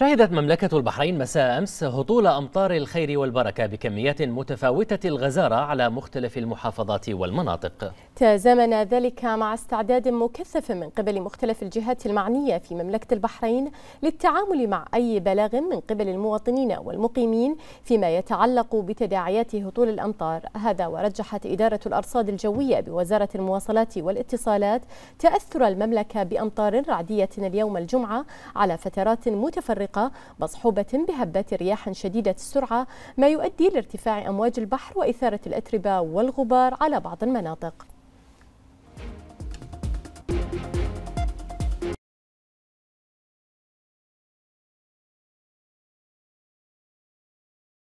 شهدت مملكة البحرين مساء أمس هطول أمطار الخير والبركة بكميات متفاوتة الغزارة على مختلف المحافظات والمناطق تزامن ذلك مع استعداد مكثف من قبل مختلف الجهات المعنية في مملكة البحرين للتعامل مع أي بلاغ من قبل المواطنين والمقيمين فيما يتعلق بتداعيات هطول الأمطار هذا ورجحت إدارة الأرصاد الجوية بوزارة المواصلات والاتصالات تأثر المملكة بأمطار رعدية اليوم الجمعة على فترات متفرقة الزاحقة مصحوبة بهبات رياح شديدة السرعة ما يؤدي لارتفاع أمواج البحر وإثارة الأتربة والغبار على بعض المناطق